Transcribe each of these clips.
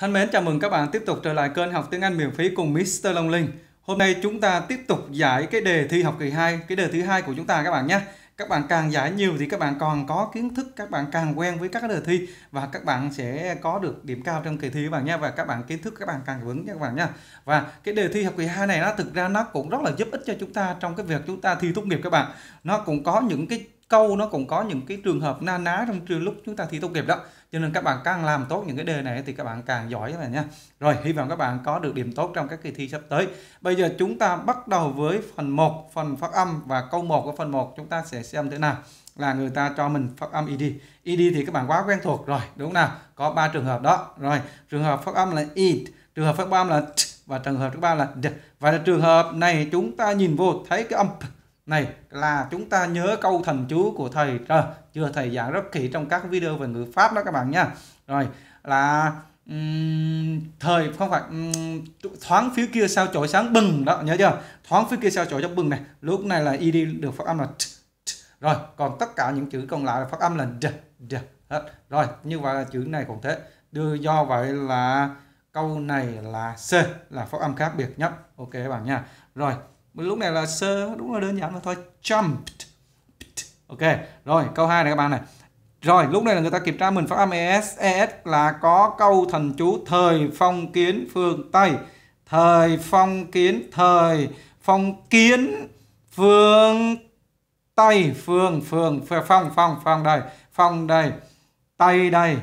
Thân mến, chào mừng các bạn tiếp tục trở lại kênh học tiếng Anh miễn phí cùng Mr. Long Linh. Hôm nay chúng ta tiếp tục giải cái đề thi học kỳ 2, cái đề thứ hai của chúng ta các bạn nhé. Các bạn càng giải nhiều thì các bạn còn có kiến thức, các bạn càng quen với các đề thi và các bạn sẽ có được điểm cao trong kỳ thi các bạn nha và các bạn kiến thức các bạn càng vững nha các bạn nha. Và cái đề thi học kỳ 2 này nó thực ra nó cũng rất là giúp ích cho chúng ta trong cái việc chúng ta thi tốt nghiệp các bạn. Nó cũng có những cái câu nó cũng có những cái trường hợp na ná trong trường lúc chúng ta thi tốt nghiệp đó cho nên các bạn càng làm tốt những cái đề này thì các bạn càng giỏi các bạn nha rồi hy vọng các bạn có được điểm tốt trong các kỳ thi sắp tới bây giờ chúng ta bắt đầu với phần 1 phần phát âm và câu 1 của phần 1 chúng ta sẽ xem thế nào là người ta cho mình phát âm id e id e thì các bạn quá quen thuộc rồi đúng nào có ba trường hợp đó rồi trường hợp phát âm là eat trường hợp phát âm là t và trường hợp thứ ba là d và trường hợp này chúng ta nhìn vô thấy cái âm p này là chúng ta nhớ câu thần chú của thầy rồi chưa thầy giảng rất kỹ trong các video về ngữ pháp đó các bạn nha rồi là thời không phải thoáng phía kia sao chổi sáng bừng đó nhớ chưa thoáng phía kia sao chổi cho bừng này lúc này là đi được phát âm là t, t. rồi còn tất cả những chữ còn lại là phát âm là d, d. rồi như vậy là chữ này cũng thế đưa do vậy là câu này là c là phát âm khác biệt nhất ok các bạn nha rồi lúc này là sơ đúng là đơn giản mà thôi jumped ok rồi câu 2 này các bạn này rồi lúc này là người ta kiểm tra mình phát âm es es là có câu thần chú thời phong kiến phương tây thời phong kiến thời phong kiến phương tây phương phương phong phong phong đây phong đây tây đây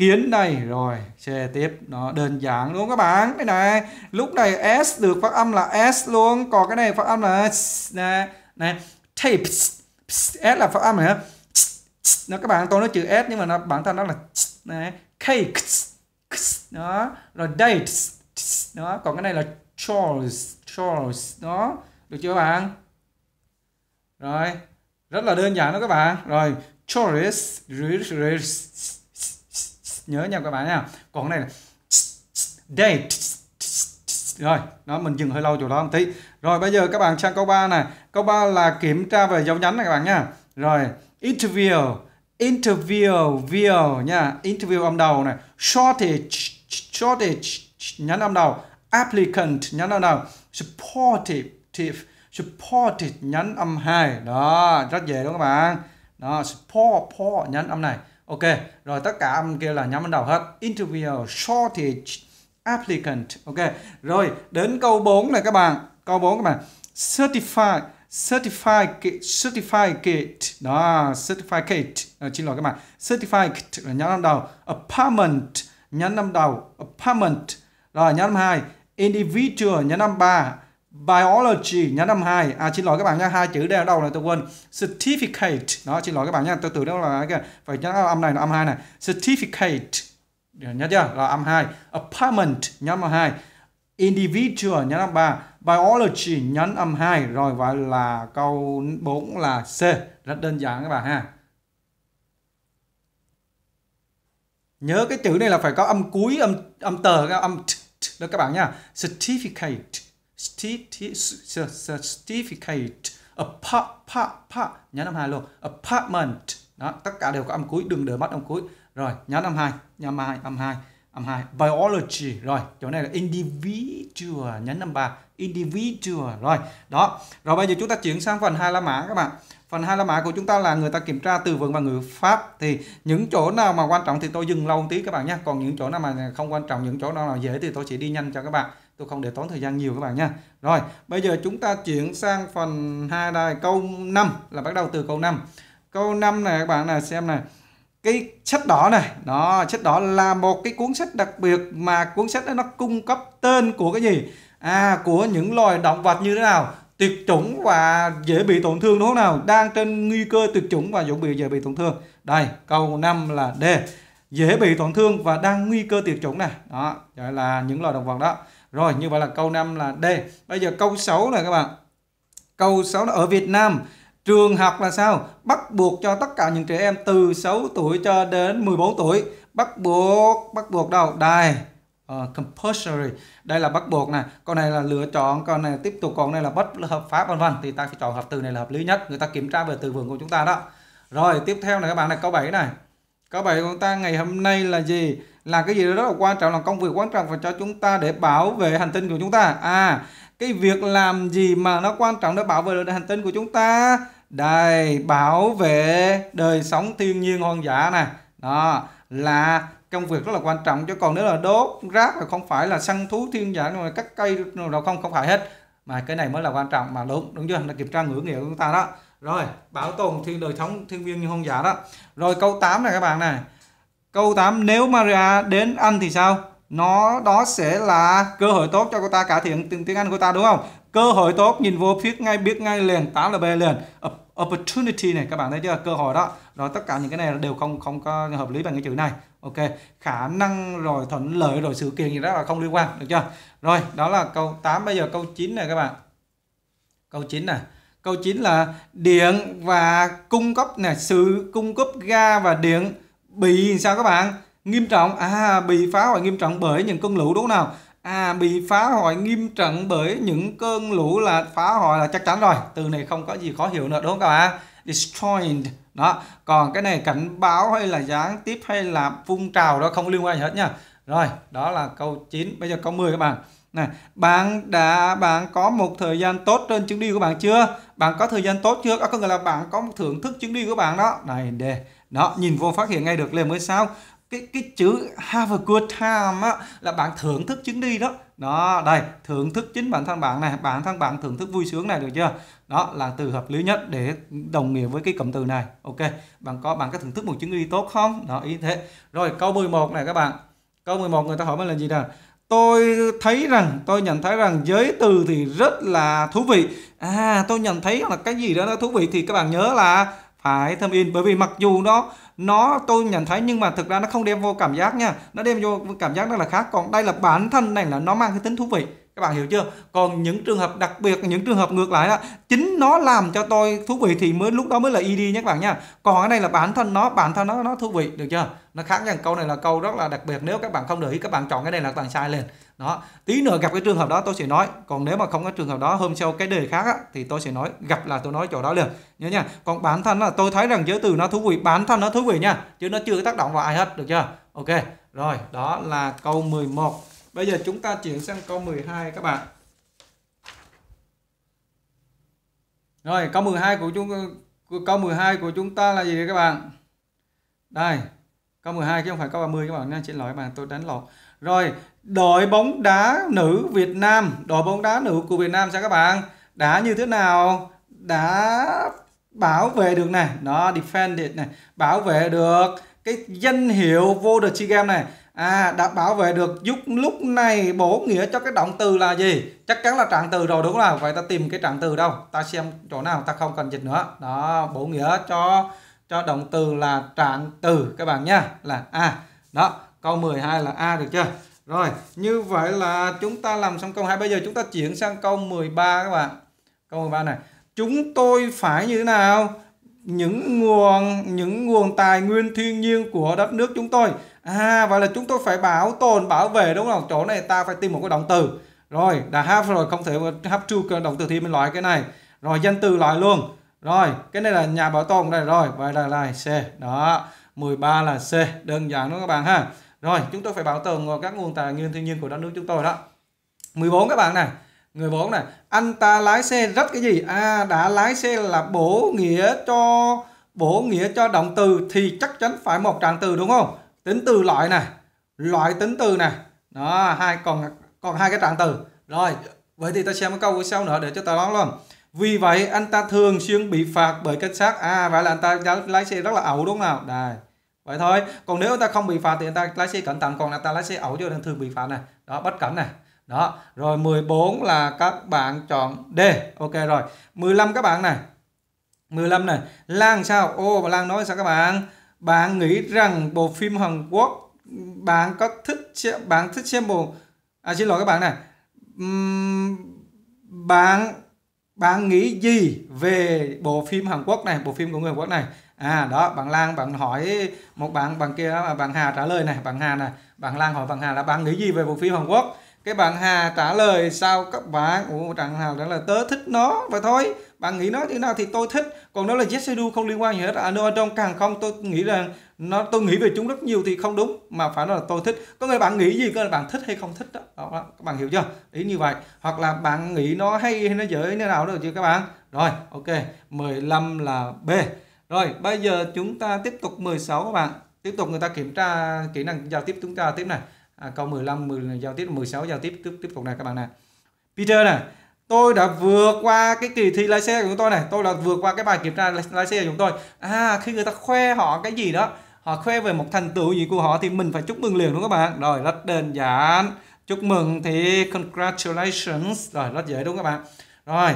kiến đây rồi chê tiếp nó đơn giản luôn các bạn cái này lúc này s được phát âm là s luôn còn cái này phát âm là này, này tape s là phát âm này nó các bạn tôi nói chữ s nhưng mà nó bản thân nó là này cakes đó rồi dates đó còn cái này là chores chores đó được chưa các bạn rồi rất là đơn giản đó các bạn rồi chores nhớ nha các bạn nha còn cái này là date rồi nó mình dừng hơi lâu chỗ đó một tí rồi bây giờ các bạn sang câu 3 này câu 3 là kiểm tra về dấu nhấn này các bạn nha rồi interview interview view nha interview âm đầu này shortage shortage nhấn âm đầu applicant nhấn âm đầu supportive supportive nhấn âm hai đó rất dễ đúng không các bạn đó support, support nhấn âm này Ok, rồi tất cả âm kia là nhóm ban đầu hết. Interview shortage applicant. Ok, rồi đến câu 4 này các bạn. Câu 4 các bạn. Certified certificate certificate đó certificate à, ờ, xin lỗi các bạn certificate là nhóm năm đầu apartment nhóm năm đầu apartment rồi nhóm năm hai individual nhóm năm ba Biology nhá năm 2 à xin lỗi các bạn nha hai chữ đây ở đâu này tôi quên certificate đó xin lỗi các bạn nha tôi tưởng đó là cái phải nhớ âm này là âm hai này certificate nhớ chưa là âm 2 apartment nhá âm 2 individual nhấn âm 3 biology nhấn âm 2 rồi vậy là câu 4 là C rất đơn giản các bạn ha nhớ cái chữ này là phải có âm cuối âm âm tờ âm t, t, đó các bạn nha certificate certificate apart part hai luôn apartment đó tất cả đều có âm cuối đừng để bắt âm cuối rồi nhấn năm hai nhấn hai âm hai âm hai biology rồi chỗ này là individual nhấn năm ba individual rồi đó rồi bây giờ chúng ta chuyển sang phần hai la mã các bạn phần hai la mã của chúng ta là người ta kiểm tra từ vựng và ngữ pháp thì những chỗ nào mà quan trọng thì tôi dừng lâu một tí các bạn nhé còn những chỗ nào mà không quan trọng những chỗ nào là dễ thì tôi chỉ đi nhanh cho các bạn tôi không để tốn thời gian nhiều các bạn nha rồi bây giờ chúng ta chuyển sang phần hai đây câu 5 là bắt đầu từ câu 5 câu 5 này các bạn này xem này cái sách đỏ này đó sách đỏ là một cái cuốn sách đặc biệt mà cuốn sách đó nó cung cấp tên của cái gì à của những loài động vật như thế nào tuyệt chủng và dễ bị tổn thương đúng không nào đang trên nguy cơ tuyệt chủng và dũng bị dễ bị tổn thương đây câu 5 là D dễ bị tổn thương và đang nguy cơ tuyệt chủng này đó gọi là những loài động vật đó rồi như vậy là câu 5 là D. Bây giờ câu 6 là các bạn. Câu 6 là ở Việt Nam Trường học là sao? Bắt buộc cho tất cả những trẻ em từ 6 tuổi cho đến 14 tuổi. Bắt buộc, bắt buộc đâu? Đây, uh, compulsory. Đây là bắt buộc này. Con này là lựa chọn, con này tiếp tục, con này là bất hợp pháp vân vân. Thì ta phải chọn hợp từ này là hợp lý nhất. Người ta kiểm tra về từ vựng của chúng ta đó. Rồi, tiếp theo này các bạn này, câu 7 này. Câu 7 của chúng ta ngày hôm nay là gì? Là cái gì đó rất là quan trọng, là công việc quan trọng và cho chúng ta để bảo vệ hành tinh của chúng ta. À, cái việc làm gì mà nó quan trọng để bảo vệ được hành tinh của chúng ta? Đây, bảo vệ đời sống thiên nhiên hoang dã nè. Đó, là công việc rất là quan trọng chứ còn nếu là đốt rác là không phải là săn thú thiên dã rồi cắt cây rồi không không phải hết mà cái này mới là quan trọng mà đúng đúng chưa là kiểm tra ngữ nghĩa của chúng ta đó rồi bảo tồn thiên đời sống, thiên viên như hôn giả đó rồi câu 8 này các bạn này câu 8 nếu Maria đến Anh thì sao nó đó sẽ là cơ hội tốt cho cô ta cải thiện tiếng tiếng Anh của ta đúng không cơ hội tốt nhìn vô viết ngay biết ngay liền 8 là B liền opportunity này các bạn thấy chưa cơ hội đó rồi tất cả những cái này đều không không có hợp lý bằng cái chữ này ok khả năng rồi thuận lợi rồi sự kiện gì đó là không liên quan được chưa rồi đó là câu 8 bây giờ câu 9 này các bạn câu 9 này Câu 9 là điện và cung cấp này sự cung cấp ga và điện bị sao các bạn? Nghiêm trọng à bị phá hoại nghiêm trọng bởi những cơn lũ đúng không nào? À bị phá hoại nghiêm trọng bởi những cơn lũ là phá hoại là chắc chắn rồi. Từ này không có gì khó hiểu nữa đúng không các bạn? Destroyed đó. Còn cái này cảnh báo hay là gián tiếp hay là phun trào đó không liên quan gì hết nha. Rồi, đó là câu 9. Bây giờ câu 10 các bạn. Này, bạn đã bạn có một thời gian tốt trên chuyến đi của bạn chưa? Bạn có thời gian tốt chưa? À, có nghĩa là bạn có một thưởng thức chuyến đi của bạn đó. Này đề. Đó, nhìn vô phát hiện ngay được liền mới sao? Cái cái chữ have a good time á là bạn thưởng thức chuyến đi đó. Đó, đây, thưởng thức chính bản thân bạn này, bản thân bạn thưởng thức vui sướng này được chưa? Đó là từ hợp lý nhất để đồng nghĩa với cái cụm từ này. Ok, bạn có bạn có thưởng thức một chuyến đi tốt không? Đó ý thế. Rồi câu 11 này các bạn. Câu 11 người ta hỏi mình là gì nào? tôi thấy rằng tôi nhận thấy rằng giới từ thì rất là thú vị à tôi nhận thấy là cái gì đó nó thú vị thì các bạn nhớ là phải thâm in bởi vì mặc dù nó nó tôi nhận thấy nhưng mà thực ra nó không đem vô cảm giác nha nó đem vô cảm giác rất là khác còn đây là bản thân này là nó mang cái tính thú vị các bạn hiểu chưa còn những trường hợp đặc biệt những trường hợp ngược lại đó chính nó làm cho tôi thú vị thì mới lúc đó mới là id nhé các bạn nha còn ở đây là bản thân nó bản thân nó nó thú vị được chưa nó khác nha câu này là câu rất là đặc biệt nếu các bạn không để ý các bạn chọn cái này là toàn sai liền đó tí nữa gặp cái trường hợp đó tôi sẽ nói còn nếu mà không có trường hợp đó hôm sau cái đề khác á, thì tôi sẽ nói gặp là tôi nói chỗ đó liền nhớ nha còn bản thân là tôi thấy rằng giới từ nó thú vị bản thân nó thú vị nha chứ nó chưa tác động vào ai hết được chưa ok rồi đó là câu 11 bây giờ chúng ta chuyển sang câu 12 các bạn rồi câu 12 của chúng câu 12 của chúng ta là gì các bạn đây Câu 12 chứ không phải câu 30 các bạn nha, xin lỗi bạn tôi đánh lộn. Rồi, đội bóng đá nữ Việt Nam, đội bóng đá nữ của Việt Nam sao các bạn? Đã như thế nào? Đã bảo vệ được này, đó defended này, bảo vệ được cái danh hiệu vô địch SEA Games này. À, đã bảo vệ được giúp lúc này bổ nghĩa cho cái động từ là gì? Chắc chắn là trạng từ rồi đúng không nào? Vậy ta tìm cái trạng từ đâu? Ta xem chỗ nào ta không cần dịch nữa. Đó, bổ nghĩa cho cho động từ là trạng từ các bạn nha là a đó câu 12 là a được chưa rồi như vậy là chúng ta làm xong câu 2 bây giờ chúng ta chuyển sang câu 13 các bạn câu 13 này chúng tôi phải như thế nào những nguồn những nguồn tài nguyên thiên nhiên của đất nước chúng tôi à vậy là chúng tôi phải bảo tồn bảo vệ đúng không chỗ này ta phải tìm một cái động từ rồi đã have rồi không thể have true động từ thì mình loại cái này rồi danh từ loại luôn rồi, cái này là nhà bảo tồn đây rồi, vậy là là C. Đó, 13 là C, đơn giản đúng không các bạn ha. Rồi, chúng tôi phải bảo tồn các nguồn tài nguyên thiên nhiên của đất nước chúng tôi đó. 14 các bạn này. Người 4 này, anh ta lái xe rất cái gì? À, đã lái xe là bổ nghĩa cho bổ nghĩa cho động từ thì chắc chắn phải một trạng từ đúng không? Tính từ loại này, loại tính từ này. Đó, hai còn còn hai cái trạng từ. Rồi, vậy thì ta xem cái câu của sau nữa để cho ta nói luôn. Vì vậy anh ta thường xuyên bị phạt bởi cảnh sát. À vậy là anh ta lái xe rất là ẩu đúng không nào? Đây. Vậy thôi. Còn nếu anh ta không bị phạt thì anh ta lái xe cẩn thận. Còn anh ta lái xe ẩu cho nên thường bị phạt này. Đó bất cẩn này. Đó. Rồi 14 là các bạn chọn D. Ok rồi. 15 các bạn này. 15 này. Lan sao? Ô Lan nói sao các bạn? Bạn nghĩ rằng bộ phim Hàn Quốc bạn có thích bạn thích xem bộ à xin lỗi các bạn này uhm, bạn bạn nghĩ gì về bộ phim Hàn Quốc này bộ phim của người Hàn Quốc này à đó bạn Lan bạn hỏi một bạn bạn kia mà bạn Hà trả lời này bạn Hà này bạn Lan hỏi bạn Hà là bạn nghĩ gì về bộ phim Hàn Quốc cái bạn Hà trả lời sao các bạn của bạn Hà trả lời tớ thích nó và thôi bạn nghĩ nó thế nào thì tôi thích còn đó là yes I do không liên quan gì hết à no I don't càng không tôi nghĩ rằng nó tôi nghĩ về chúng rất nhiều thì không đúng mà phải nói là tôi thích có người bạn nghĩ gì cơ là bạn thích hay không thích đó, đó các bạn hiểu chưa ý như vậy hoặc là bạn nghĩ nó hay hay nó dở như nào được chưa các bạn rồi ok 15 là B rồi bây giờ chúng ta tiếp tục 16 các bạn tiếp tục người ta kiểm tra kỹ năng giao tiếp chúng ta tiếp này à, câu 15 10 giao tiếp 16 giao tiếp tiếp tiếp tục này các bạn này Peter này tôi đã vượt qua cái kỳ thi lái xe của chúng tôi này tôi đã vượt qua cái bài kiểm tra lái xe của chúng tôi à khi người ta khoe họ cái gì đó họ khoe về một thành tựu gì của họ thì mình phải chúc mừng liền đúng không các bạn rồi rất đơn giản chúc mừng thì congratulations rồi rất dễ đúng không các bạn rồi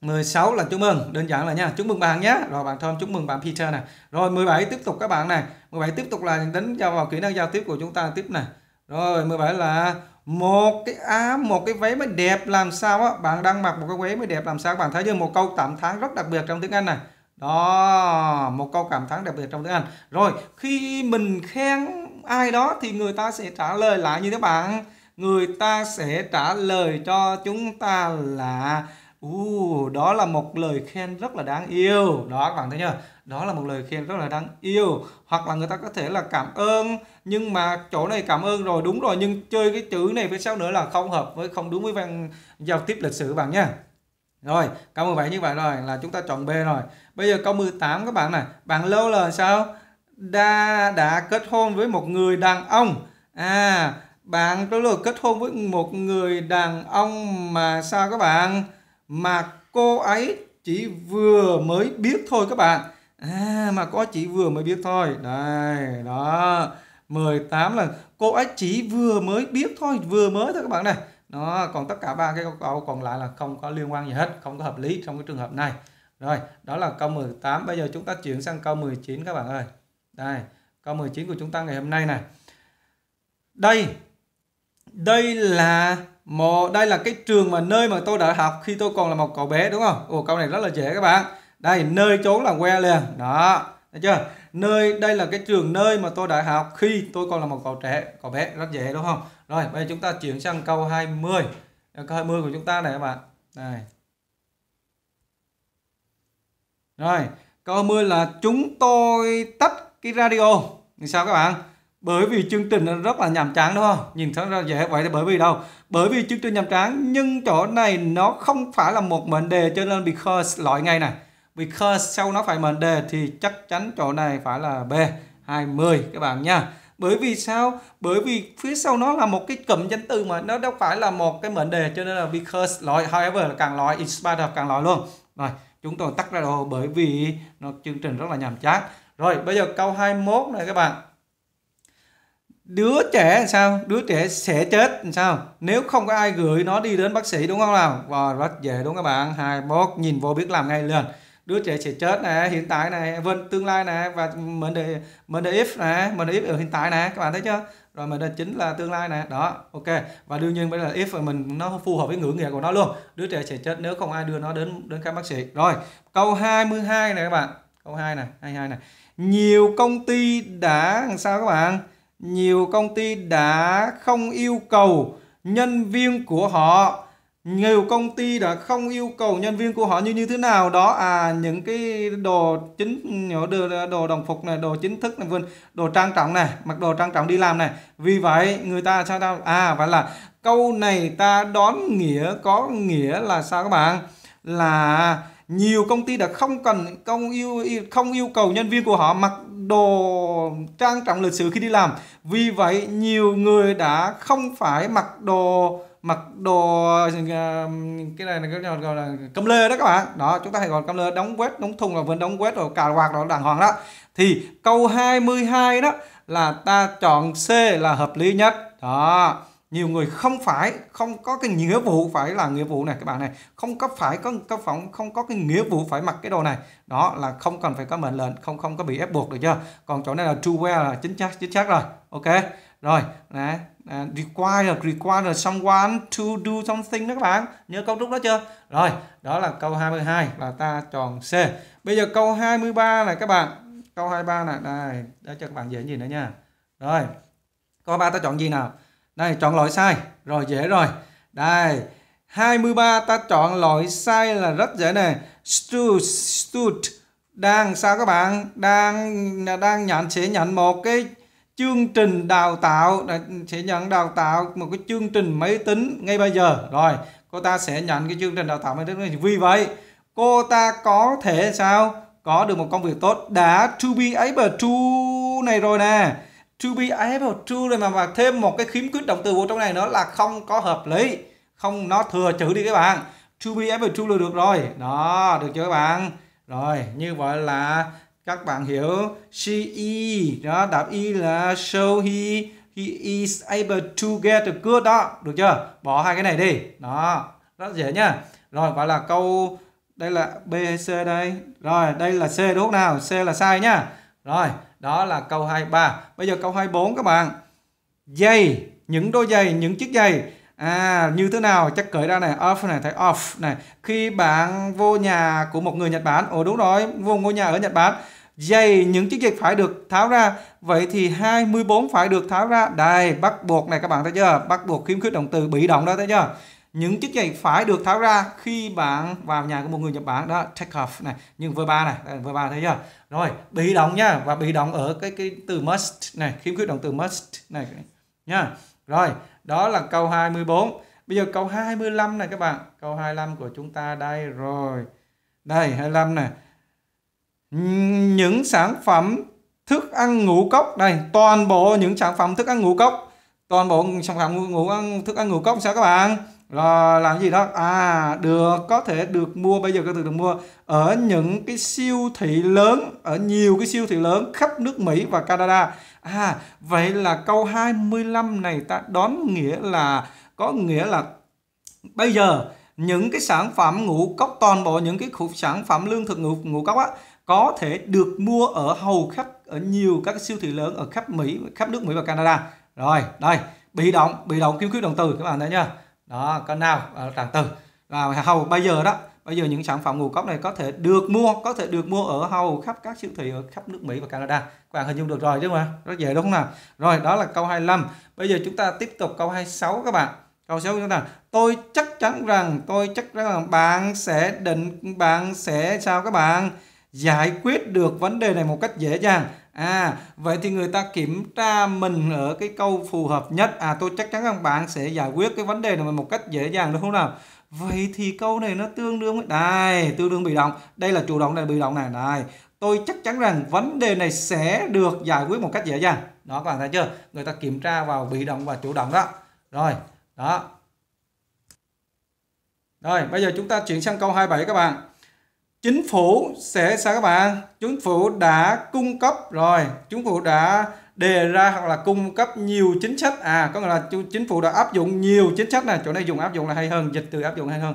16 là chúc mừng đơn giản là nha chúc mừng bạn nhé rồi bạn Tom chúc mừng bạn Peter này rồi 17 tiếp tục các bạn này 17 tiếp tục là đánh vào kỹ năng giao tiếp của chúng ta tiếp này rồi 17 là một cái áo một cái váy mới đẹp làm sao á bạn đang mặc một cái váy mới đẹp làm sao bạn thấy chưa một câu cảm thán rất đặc biệt trong tiếng anh này đó một câu cảm thán đặc biệt trong tiếng anh rồi khi mình khen ai đó thì người ta sẽ trả lời lại như thế bạn người ta sẽ trả lời cho chúng ta là Uh, đó là một lời khen rất là đáng yêu đó các bạn thấy chưa đó là một lời khen rất là đáng yêu hoặc là người ta có thể là cảm ơn nhưng mà chỗ này cảm ơn rồi đúng rồi nhưng chơi cái chữ này phía sau nữa là không hợp với không đúng với văn giao tiếp lịch sử bạn nha rồi câu 17 như vậy rồi là chúng ta chọn B rồi bây giờ câu 18 các bạn này bạn lâu là sao đã đã kết hôn với một người đàn ông à bạn lâu là kết hôn với một người đàn ông mà sao các bạn mà cô ấy chỉ vừa mới biết thôi các bạn à, mà có chỉ vừa mới biết thôi đây đó 18 lần cô ấy chỉ vừa mới biết thôi vừa mới thôi các bạn này nó còn tất cả ba cái câu còn lại là không có liên quan gì hết không có hợp lý trong cái trường hợp này rồi đó là câu 18 bây giờ chúng ta chuyển sang câu 19 các bạn ơi đây câu 19 của chúng ta ngày hôm nay này đây đây là một đây là cái trường mà nơi mà tôi đã học khi tôi còn là một cậu bé đúng không ồ câu này rất là dễ các bạn đây nơi trốn là que liền đó thấy chưa nơi đây là cái trường nơi mà tôi đã học khi tôi còn là một cậu trẻ cậu bé rất dễ đúng không rồi bây giờ chúng ta chuyển sang câu 20 câu 20 của chúng ta này các bạn này rồi câu 20 là chúng tôi tắt cái radio thì sao các bạn bởi vì chương trình rất là nhàm chán đúng không nhìn thấy ra dễ vậy là bởi vì đâu bởi vì chương trình nhàm chán nhưng chỗ này nó không phải là một mệnh đề cho nên because loại ngay này because sau nó phải mệnh đề thì chắc chắn chỗ này phải là b 20 các bạn nha bởi vì sao bởi vì phía sau nó là một cái cụm danh từ mà nó đâu phải là một cái mệnh đề cho nên là because loại however là càng loại inspire spite càng loại luôn rồi chúng tôi tắt ra đồ bởi vì nó chương trình rất là nhàm chán rồi bây giờ câu 21 này các bạn đứa trẻ làm sao đứa trẻ sẽ chết làm sao nếu không có ai gửi nó đi đến bác sĩ đúng không nào và rất dễ đúng các bạn hai bót nhìn vô biết làm ngay liền đứa trẻ sẽ chết này hiện tại này vân tương lai này và mình đề mình đề if này mình đề if ở hiện tại này các bạn thấy chưa rồi mình đề chính là tương lai này đó ok và đương nhiên bây giờ if mình nó phù hợp với ngữ nghĩa của nó luôn đứa trẻ sẽ chết nếu không ai đưa nó đến đến các bác sĩ rồi câu 22 này các bạn câu 2 này 22 này nhiều công ty đã làm sao các bạn nhiều công ty đã không yêu cầu nhân viên của họ nhiều công ty đã không yêu cầu nhân viên của họ như như thế nào đó à những cái đồ chính nhỏ đồ, đồ đồng phục này đồ chính thức này vân đồ trang trọng này mặc đồ trang trọng đi làm này vì vậy người ta sao ta à phải là câu này ta đón nghĩa có nghĩa là sao các bạn là nhiều công ty đã không cần công yêu không yêu cầu nhân viên của họ mặc đồ trang trọng lịch sử khi đi làm vì vậy nhiều người đã không phải mặc đồ mặc đồ à, cái này là cái gọi là cơm lê đó các bạn đó chúng ta hay gọi cơm lê đóng quét đóng thùng là vẫn đóng quét rồi cà quạt rồi đàng hoàng đó thì câu 22 đó là ta chọn C là hợp lý nhất đó nhiều người không phải không có cái nghĩa vụ phải là nghĩa vụ này các bạn này không có phải có có phòng không có cái nghĩa vụ phải mặc cái đồ này đó là không cần phải có mệnh lệnh không không có bị ép buộc được chưa còn chỗ này là true wear là chính xác chính xác rồi ok rồi này uh, require require someone to do something đó các bạn nhớ câu trúc đó chưa rồi đó là câu 22 là ta chọn C bây giờ câu 23 này các bạn câu 23 này đây để cho các bạn dễ nhìn nữa nha rồi câu ba ta chọn gì nào đây, chọn lỗi sai Rồi, dễ rồi. Đây, 23 ta chọn lỗi sai là rất dễ nè. Stud, stud. Đang sao các bạn? Đang đang nhận sẽ nhận một cái chương trình đào tạo sẽ nhận đào tạo một cái chương trình máy tính ngay bây giờ rồi cô ta sẽ nhận cái chương trình đào tạo máy tính vì vậy cô ta có thể sao có được một công việc tốt đã to be able to này rồi nè to be able to rồi mà mà thêm một cái khiếm khuyết động từ vô trong này nữa là không có hợp lý không nó thừa chữ đi các bạn to be able to là được rồi đó được chưa các bạn rồi như vậy là các bạn hiểu she is đó đáp y là show he he is able to get the good đó được chưa bỏ hai cái này đi đó rất dễ nhá rồi và là câu đây là b hay c đây rồi đây là c đúng không nào c là sai nhá rồi đó là câu 23. Bây giờ câu 24 các bạn. Dây, những đôi giày, những chiếc giày À như thế nào chắc cởi ra này off này thấy off này khi bạn vô nhà của một người Nhật Bản ồ đúng rồi vô ngôi nhà ở Nhật Bản giày những chiếc giày phải được tháo ra vậy thì 24 phải được tháo ra đây bắt buộc này các bạn thấy chưa bắt buộc khiếm khuyết động từ bị động đó thấy chưa những chiếc giày phải được tháo ra khi bạn vào nhà của một người Nhật Bản đó take off này nhưng vừa ba này vừa ba thấy chưa rồi bị động nha và bị động ở cái cái từ must này khiếm khuyết động từ must này nha rồi đó là câu 24 bây giờ câu 25 này các bạn câu 25 của chúng ta đây rồi đây 25 này những sản phẩm thức ăn ngũ cốc đây toàn bộ những sản phẩm thức ăn ngũ cốc toàn bộ sản phẩm ngũ, thức ăn ngũ cốc sao các bạn rồi làm gì đó à được có thể được mua bây giờ có thể được mua ở những cái siêu thị lớn ở nhiều cái siêu thị lớn khắp nước Mỹ và Canada à vậy là câu 25 này ta đón nghĩa là có nghĩa là bây giờ những cái sản phẩm ngũ cốc toàn bộ những cái sản phẩm lương thực ngũ, ngũ cốc á có thể được mua ở hầu khắp ở nhiều các siêu thị lớn ở khắp Mỹ khắp nước Mỹ và Canada rồi đây bị động bị động kiếm khuyết động từ các bạn thấy chưa đó con nào ờ, tràng từ và hầu bây giờ đó bây giờ những sản phẩm ngũ cốc này có thể được mua có thể được mua ở hầu khắp các siêu thị ở khắp nước Mỹ và Canada các bạn hình dung được rồi chứ mà rất dễ đúng không nào rồi đó là câu 25 bây giờ chúng ta tiếp tục câu 26 các bạn câu 6 chúng ta tôi chắc chắn rằng tôi chắc chắn rằng bạn sẽ định bạn sẽ sao các bạn giải quyết được vấn đề này một cách dễ dàng À, vậy thì người ta kiểm tra mình ở cái câu phù hợp nhất. À, tôi chắc chắn rằng bạn sẽ giải quyết cái vấn đề này một cách dễ dàng đúng không nào? Vậy thì câu này nó tương đương với... Đây, tương đương bị động. Đây là chủ động, này bị động này. Đây, tôi chắc chắn rằng vấn đề này sẽ được giải quyết một cách dễ dàng. Đó, các bạn thấy chưa? Người ta kiểm tra vào bị động và chủ động đó. Rồi, đó. Rồi, bây giờ chúng ta chuyển sang câu 27 các bạn chính phủ sẽ sao các bạn chính phủ đã cung cấp rồi chính phủ đã đề ra hoặc là cung cấp nhiều chính sách à có nghĩa là chính phủ đã áp dụng nhiều chính sách này chỗ này dùng áp dụng là hay hơn dịch từ áp dụng hay hơn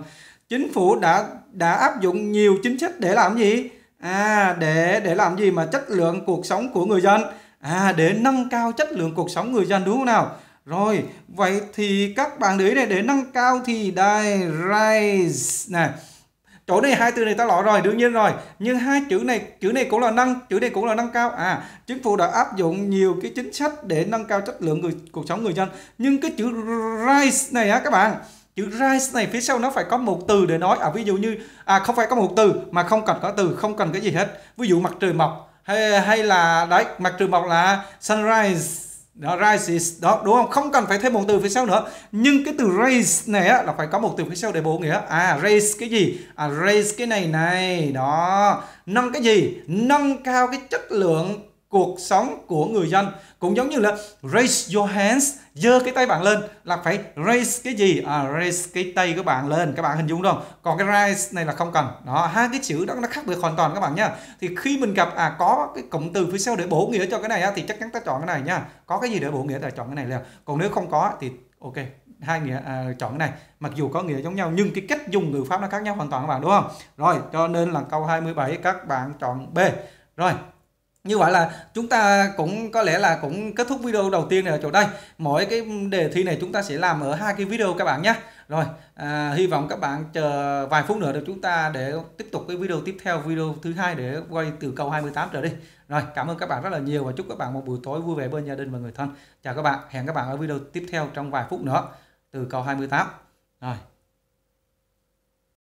chính phủ đã đã áp dụng nhiều chính sách để làm gì à để để làm gì mà chất lượng cuộc sống của người dân à để nâng cao chất lượng cuộc sống người dân đúng không nào rồi vậy thì các bạn để này để nâng cao thì đây rise này chỗ này hai từ này ta nói rồi đương nhiên rồi nhưng hai chữ này chữ này cũng là nâng chữ này cũng là nâng cao à chính phủ đã áp dụng nhiều cái chính sách để nâng cao chất lượng người, cuộc sống người dân nhưng cái chữ rise này á các bạn chữ rise này phía sau nó phải có một từ để nói à ví dụ như à không phải có một từ mà không cần có từ không cần cái gì hết ví dụ mặt trời mọc hay hay là đấy mặt trời mọc là sunrise đó, rises đó đúng không không cần phải thêm một từ phía sau nữa nhưng cái từ raise này á, là phải có một từ phía sau để bổ nghĩa à raise cái gì à raise cái này này đó nâng cái gì nâng cao cái chất lượng cuộc sống của người dân cũng giống như là raise your hands giơ cái tay bạn lên là phải raise cái gì à, raise cái tay của bạn lên các bạn hình dung không còn cái raise này là không cần đó hai cái chữ đó nó khác biệt hoàn toàn các bạn nha thì khi mình gặp à có cái cụm từ phía sau để bổ nghĩa cho cái này thì chắc chắn ta chọn cái này nha có cái gì để bổ nghĩa ta chọn cái này liền còn nếu không có thì ok hai nghĩa à, chọn cái này mặc dù có nghĩa giống nhau nhưng cái cách dùng ngữ pháp nó khác nhau hoàn toàn các bạn đúng không rồi cho nên là câu 27 các bạn chọn B rồi như vậy là chúng ta cũng có lẽ là cũng kết thúc video đầu tiên này ở chỗ đây mỗi cái đề thi này chúng ta sẽ làm ở hai cái video các bạn nhé rồi à, hy vọng các bạn chờ vài phút nữa được chúng ta để tiếp tục cái video tiếp theo video thứ hai để quay từ câu 28 trở đi rồi cảm ơn các bạn rất là nhiều và chúc các bạn một buổi tối vui vẻ bên gia đình và người thân chào các bạn hẹn các bạn ở video tiếp theo trong vài phút nữa từ câu 28 rồi